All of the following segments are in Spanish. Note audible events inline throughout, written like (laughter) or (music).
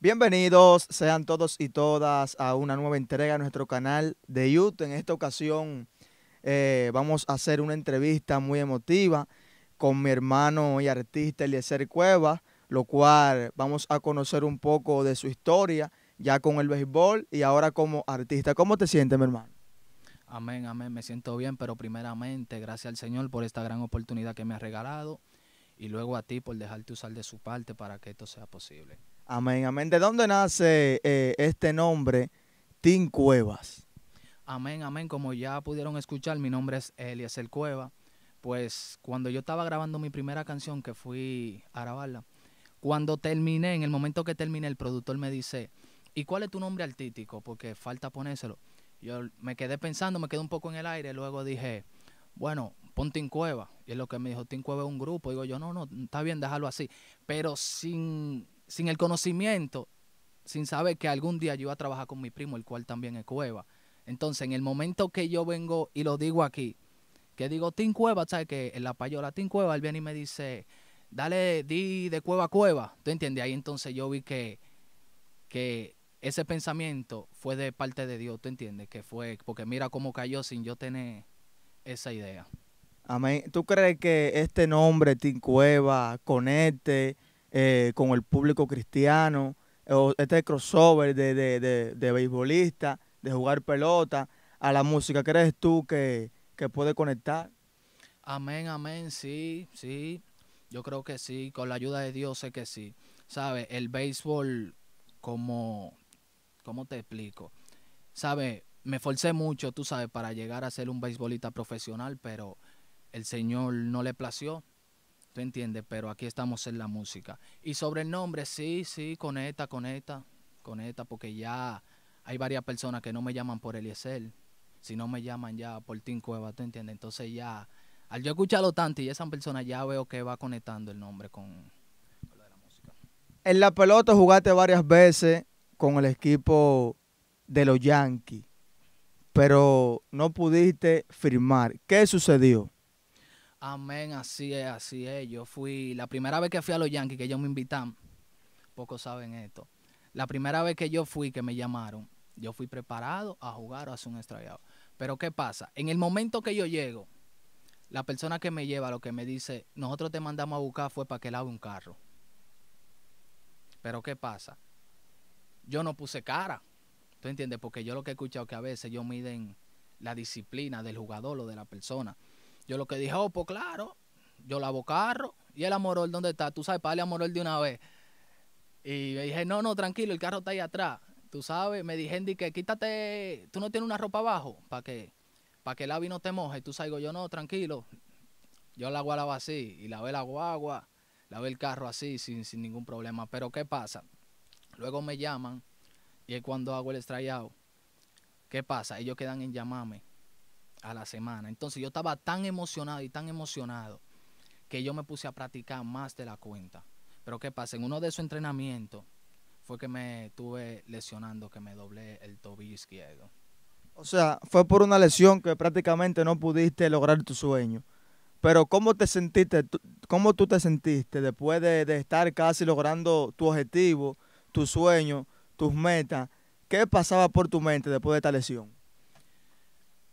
Bienvenidos sean todos y todas a una nueva entrega a nuestro canal de YouTube. En esta ocasión eh, vamos a hacer una entrevista muy emotiva con mi hermano y artista Eliezer Cueva, lo cual vamos a conocer un poco de su historia, ya con el béisbol y ahora como artista. ¿Cómo te sientes, mi hermano? Amén, amén, me siento bien, pero primeramente gracias al Señor por esta gran oportunidad que me ha regalado y luego a ti por dejarte usar de su parte para que esto sea posible. Amén, amén. ¿De dónde nace eh, este nombre, Tim Cuevas? Amén, amén. Como ya pudieron escuchar, mi nombre es Elias el Cueva. Pues cuando yo estaba grabando mi primera canción, que fui a grabarla, cuando terminé, en el momento que terminé, el productor me dice, ¿y cuál es tu nombre artístico? Porque falta ponérselo. Yo me quedé pensando, me quedé un poco en el aire, luego dije, bueno, pon Tim Cueva. Y es lo que me dijo, Tim Cueva es un grupo. Digo yo, no, no, está bien, déjalo así. Pero sin sin el conocimiento, sin saber que algún día yo iba a trabajar con mi primo, el cual también es Cueva. Entonces, en el momento que yo vengo y lo digo aquí, que digo Tin Cueva, ¿sabes? Que en la payola Tin Cueva, él viene y me dice, dale, di de cueva a cueva. ¿Tú entiendes? Ahí entonces yo vi que, que ese pensamiento fue de parte de Dios, ¿tú entiendes? Que fue, porque mira cómo cayó sin yo tener esa idea. Amén. ¿Tú crees que este nombre, Tin Cueva, conecte eh, con el público cristiano, eh, o este crossover de, de, de, beisbolista, de jugar pelota, a la música. ¿Crees tú que, que puede conectar? Amén, amén, sí, sí. Yo creo que sí, con la ayuda de Dios sé que sí. ¿Sabes? El béisbol, como, ¿cómo te explico? ¿Sabes? Me forcé mucho, tú sabes, para llegar a ser un beisbolista profesional, pero el Señor no le plació entiende Pero aquí estamos en la música. Y sobre el nombre, sí, sí, conecta, conecta, conecta, porque ya hay varias personas que no me llaman por Eliezer, si no me llaman ya por Tim Cueva, ¿tú entiende Entonces ya, al yo escucharlo tanto y esa persona ya veo que va conectando el nombre con, la música. En la pelota jugaste varias veces con el equipo de los Yankees, pero no pudiste firmar. ¿Qué sucedió? Amén, así es, así es. Yo fui, la primera vez que fui a los Yankees, que ellos me invitan, pocos saben esto. La primera vez que yo fui, que me llamaron, yo fui preparado a jugar o a hacer un estrellado. Pero ¿qué pasa? En el momento que yo llego, la persona que me lleva lo que me dice, nosotros te mandamos a buscar fue para que lave un carro. Pero ¿qué pasa? Yo no puse cara. ¿Tú entiendes? Porque yo lo que he escuchado que a veces ellos miden la disciplina del jugador o de la persona. Yo lo que dije, oh, pues claro, yo lavo carro. ¿Y el amorol dónde está? Tú sabes, el amorol de una vez. Y me dije, no, no, tranquilo, el carro está ahí atrás. Tú sabes, me dije, que quítate, tú no tienes una ropa abajo para que, para que el avi no te moje. Tú sabes, yo, no, tranquilo. Yo la lavo así y lavé la guagua, ve el carro así sin, sin ningún problema. Pero ¿qué pasa? Luego me llaman y es cuando hago el estrellado. ¿Qué pasa? Ellos quedan en llamarme a la semana. Entonces yo estaba tan emocionado y tan emocionado que yo me puse a practicar más de la cuenta. Pero ¿qué pasa? En uno de esos entrenamientos fue que me estuve lesionando, que me doblé el tobillo izquierdo. O sea, fue por una lesión que prácticamente no pudiste lograr tu sueño. Pero ¿cómo te sentiste? ¿Cómo tú te sentiste después de, de estar casi logrando tu objetivo, tu sueño, tus metas? ¿Qué pasaba por tu mente después de esta lesión?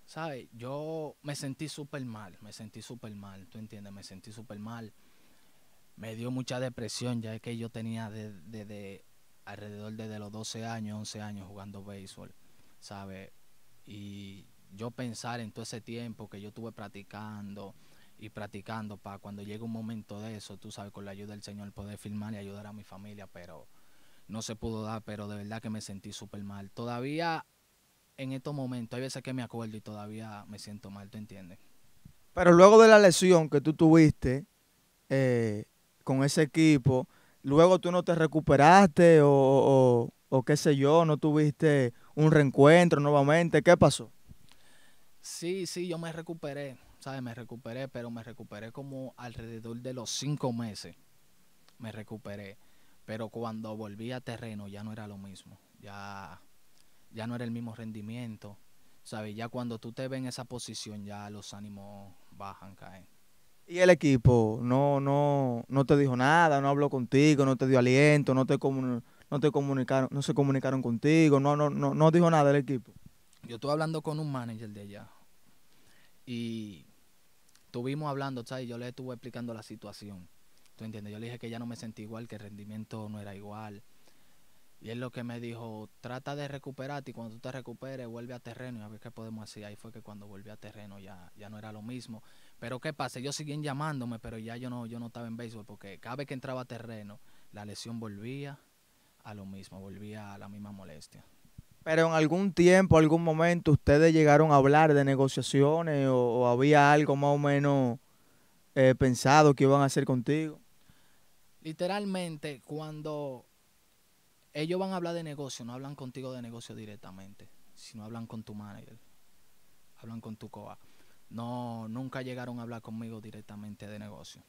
¿sabes? Yo me sentí súper mal, me sentí súper mal, ¿tú entiendes? Me sentí súper mal. Me dio mucha depresión, ya que yo tenía desde alrededor de, los 12 años, 11 años jugando béisbol, ¿sabes? Y yo pensar en todo ese tiempo que yo estuve practicando y practicando para cuando llegue un momento de eso, tú sabes, con la ayuda del Señor poder filmar y ayudar a mi familia, pero no se pudo dar, pero de verdad que me sentí súper mal. Todavía en estos momentos, hay veces que me acuerdo y todavía me siento mal, ¿tú entiendes? Pero luego de la lesión que tú tuviste eh, con ese equipo, luego tú no te recuperaste o, o, qué sé yo, no tuviste un reencuentro nuevamente, ¿qué pasó? Sí, sí, yo me recuperé, ¿sabes? Me recuperé, pero me recuperé como alrededor de los cinco meses. Me recuperé, pero cuando volví a terreno ya no era lo mismo, ya ya no era el mismo rendimiento. ¿Sabes? Ya cuando tú te ves en esa posición, ya los ánimos bajan, caen. ¿Y el equipo no, no, no te dijo nada, no habló contigo, no te dio aliento, no te, no te comunicaron, no se comunicaron contigo, no, no, no, no dijo nada el equipo? Yo estuve hablando con un manager de allá y estuvimos hablando, ¿sabes? Yo le estuve explicando la situación. ¿Tú entiendes? Yo le dije que ya no me sentí igual, que el rendimiento no era igual, y él lo que me dijo, trata de recuperarte y cuando tú te recuperes vuelve a terreno y a ver qué podemos hacer. Ahí fue que cuando volví a terreno ya, ya no era lo mismo. Pero qué pasa, yo siguen llamándome, pero ya yo no, yo no estaba en béisbol porque cada vez que entraba a terreno, la lesión volvía a lo mismo, volvía a la misma molestia. Pero en algún tiempo, algún momento, ustedes llegaron a hablar de negociaciones o, había algo más o menos eh, pensado que iban a hacer contigo. Literalmente, cuando ellos van a hablar de negocio, no hablan contigo de negocio directamente, sino hablan con tu manager, hablan con tu coa. No, nunca llegaron a hablar conmigo directamente de negocio.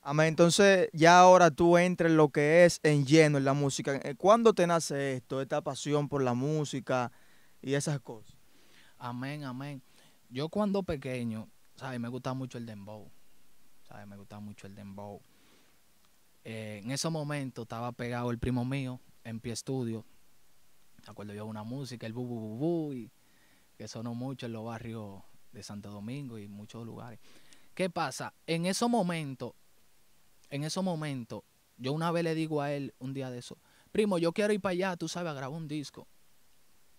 Amén, entonces ya ahora tú entras en lo que es en lleno en la música. Eh, ¿Cuándo te nace esto, esta pasión por la música y esas cosas? Amén, amén. Yo cuando pequeño, ¿sabes? Me gustaba mucho el dembow. ¿Sabes? Me gustaba mucho el dembow. Eh, en ese momento estaba pegado el primo mío en pie estudio. Acuerdo yo una música, el bu, bu, bu, bu que sonó mucho en los barrios de Santo Domingo y muchos lugares. ¿Qué pasa? En ese momento en ese momento, yo una vez le digo a él un día de eso, primo, yo quiero ir para allá, tú sabes, a grabar un disco.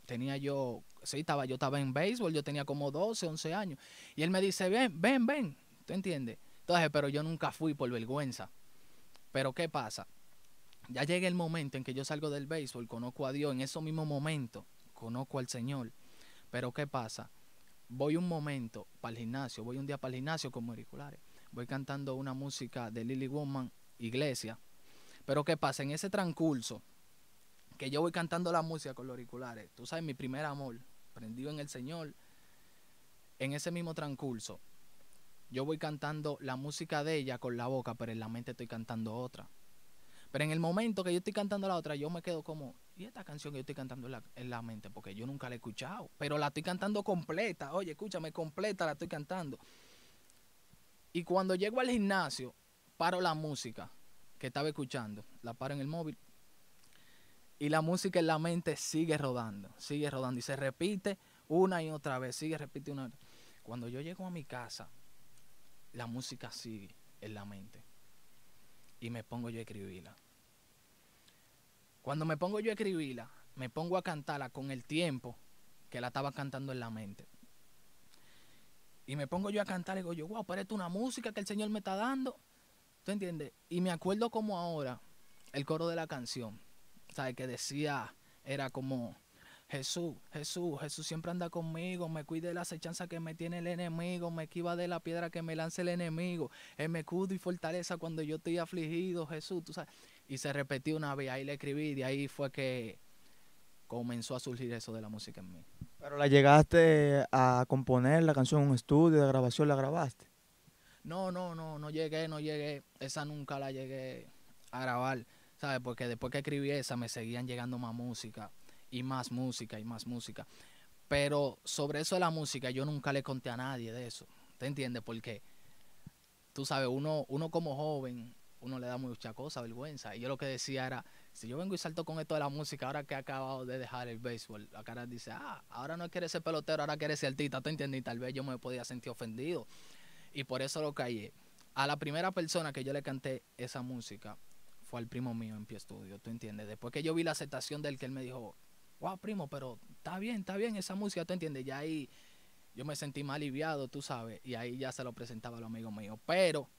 Tenía yo, sí, estaba, yo estaba en béisbol, yo tenía como 12, 11 años. Y él me dice, ven, ven, ven, ¿tú entiendes? Entonces, pero yo nunca fui por vergüenza. Pero ¿qué pasa? Ya llega el momento en que yo salgo del béisbol, conozco a Dios, en ese mismo momento conozco al Señor. Pero ¿qué pasa? Voy un momento para el gimnasio, voy un día para el gimnasio con auriculares, voy cantando una música de Lily Woman, Iglesia. Pero ¿qué pasa? En ese transcurso que yo voy cantando la música con los auriculares, tú sabes, mi primer amor, prendido en el Señor, en ese mismo transcurso, yo voy cantando la música de ella con la boca, pero en la mente estoy cantando otra. Pero en el momento que yo estoy cantando la otra, yo me quedo como, ¿y esta canción que yo estoy cantando en la, en la mente? Porque yo nunca la he escuchado, pero la estoy cantando completa. Oye, escúchame, completa la estoy cantando. Y cuando llego al gimnasio, paro la música que estaba escuchando, la paro en el móvil. Y la música en la mente sigue rodando, sigue rodando y se repite una y otra vez, sigue repitiendo... una. Cuando yo llego a mi casa, la música sigue en la mente. Y me pongo yo a escribirla. Cuando me pongo yo a escribirla, me pongo a cantarla con el tiempo que la estaba cantando en la mente. Y me pongo yo a cantar y digo yo, wow, pero una música que el Señor me está dando. ¿Tú entiendes? Y me acuerdo como ahora el coro de la canción, ¿sabes? Que decía, era como, Jesús, Jesús, Jesús siempre anda conmigo, me cuide de la acechanza que me tiene el enemigo, me esquiva de la piedra que me lance el enemigo, él me escudo y fortaleza cuando yo estoy afligido, Jesús, tú sabes. Y se repetió una vez, ahí le escribí, y de ahí fue que comenzó a surgir eso de la música en mí. Pero la llegaste a componer la canción en un estudio de grabación, la grabaste. No, no, no, no llegué, no llegué, esa nunca la llegué a grabar, ¿sabes? Porque después que escribí esa me seguían llegando más música y más música y más música. Pero sobre eso de la música, yo nunca le conté a nadie de eso. ¿Te entiendes? Porque tú sabes, uno, uno como joven, uno le da mucha cosa, vergüenza. Y yo lo que decía era, si yo vengo y salto con esto de la música, ahora que he acabado de dejar el béisbol, la cara dice, ah, ahora no quiere ser pelotero, ahora quiere ser artista, ¿te entiendes? Y tal vez yo me podía sentir ofendido. Y por eso lo callé. A la primera persona que yo le canté esa música fue al primo mío en Pie Estudio, ¿tú entiendes? Después que yo vi la aceptación del que él me dijo, wow, primo, pero está bien, está bien esa música, ¿tú entiendes? Ya ahí yo me sentí más aliviado, tú sabes, y ahí ya se lo presentaba a los amigos míos. Pero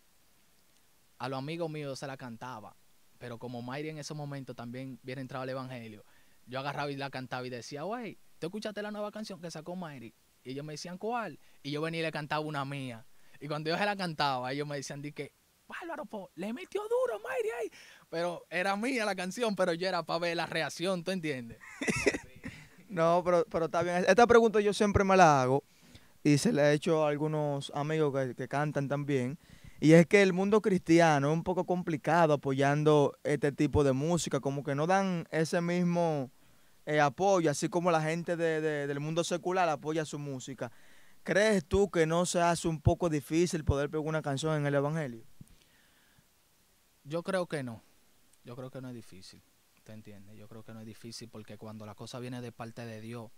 a los amigos míos se la cantaba. Pero como Mayri en ese momento también viene entrado al evangelio, yo agarraba y la cantaba y decía, wey, ¿tú escuchaste la nueva canción que sacó Mayri? Y ellos me decían, ¿cuál? Y yo venía y le cantaba una mía. Y cuando yo se la cantaba, ellos me decían, di que Bárbaro, le metió duro, Mayri Pero era mía la canción, pero yo era para ver la reacción, ¿tú entiendes? (laughs) no, pero, pero está bien. Esta pregunta yo siempre me la hago y se la he hecho a algunos amigos que, cantan también. Y es que el mundo cristiano es un poco complicado apoyando este tipo de música, como que no dan ese mismo eh, apoyo, así como la gente del mundo secular apoya su música. ¿Crees tú que no se hace un poco difícil poder pegar una canción en el Evangelio? Yo creo que no. Yo creo que no es difícil. ¿Te entiendes? Yo creo que no es difícil porque cuando la cosa viene de parte de Dios,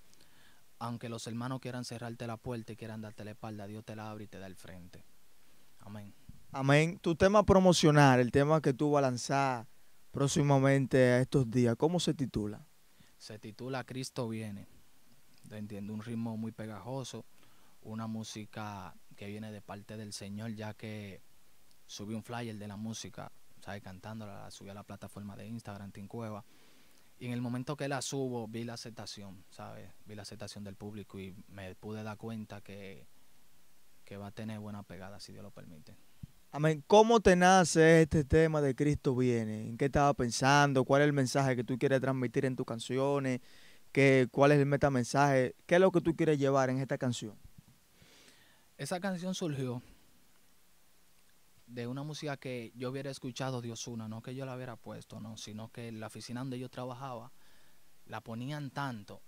aunque los hermanos quieran cerrarte la puerta y quieran darte la espalda, Dios te la abre y te da el frente. Amén. Amén. Tu tema promocional, el tema que tú vas a lanzar próximamente a estos días, ¿cómo se titula? Se titula Cristo viene. ¿Te entiendo? Un ritmo muy pegajoso, una música que viene de parte del Señor, ya que subí un flyer de la música ¿sabes? Cantándola, la subí a la plataforma de Instagram, Cueva. Y en el momento que la subo, vi la aceptación, ¿sabes? Vi la aceptación del público y me pude dar cuenta que, va a tener buena pegada, si Dios lo permite. Amén. ¿Cómo te nace este tema de Cristo viene? ¿En qué estaba pensando? ¿Cuál es el mensaje que tú quieres transmitir en tus canciones? ¿Qué, ¿Cuál es el metamensaje? ¿Qué es lo que tú quieres llevar en esta canción? Esa canción surgió de una música que yo hubiera escuchado de Osuna, no que yo la hubiera puesto, no, sino que la oficina donde yo trabajaba la ponían tanto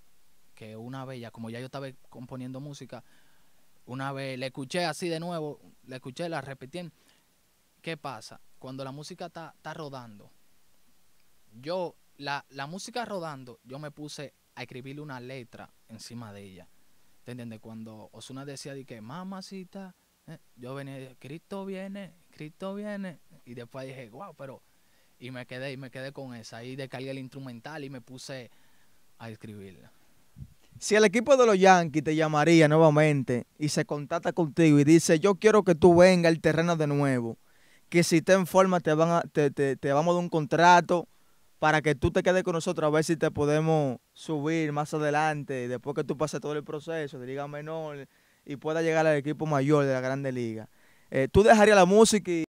que una vez, ya como ya yo estaba componiendo música, una vez la escuché así de nuevo, la escuché, la repetí. ¿Qué pasa? Cuando la música está, rodando, yo, la, la música rodando, yo me puse a escribirle una letra encima de ella. ¿Te entiendes? Cuando Osuna decía de que mamacita, eh, yo venía, Cristo viene, viene. Y después dije, wow, pero. Y me quedé, y me quedé con esa. Ahí descargué el instrumental y me puse a escribirla. Si el equipo de los Yankees te llamaría nuevamente y se contacta contigo y dice, yo quiero que tú vengas al terreno de nuevo, que si te en forma te, van te, vamos a dar un contrato para que tú te quedes con nosotros a ver si te podemos subir más adelante, después que tú pases todo el proceso de liga menor y puedas llegar al equipo mayor de la Grande Liga. Eh, ¿Tú dejarías la música y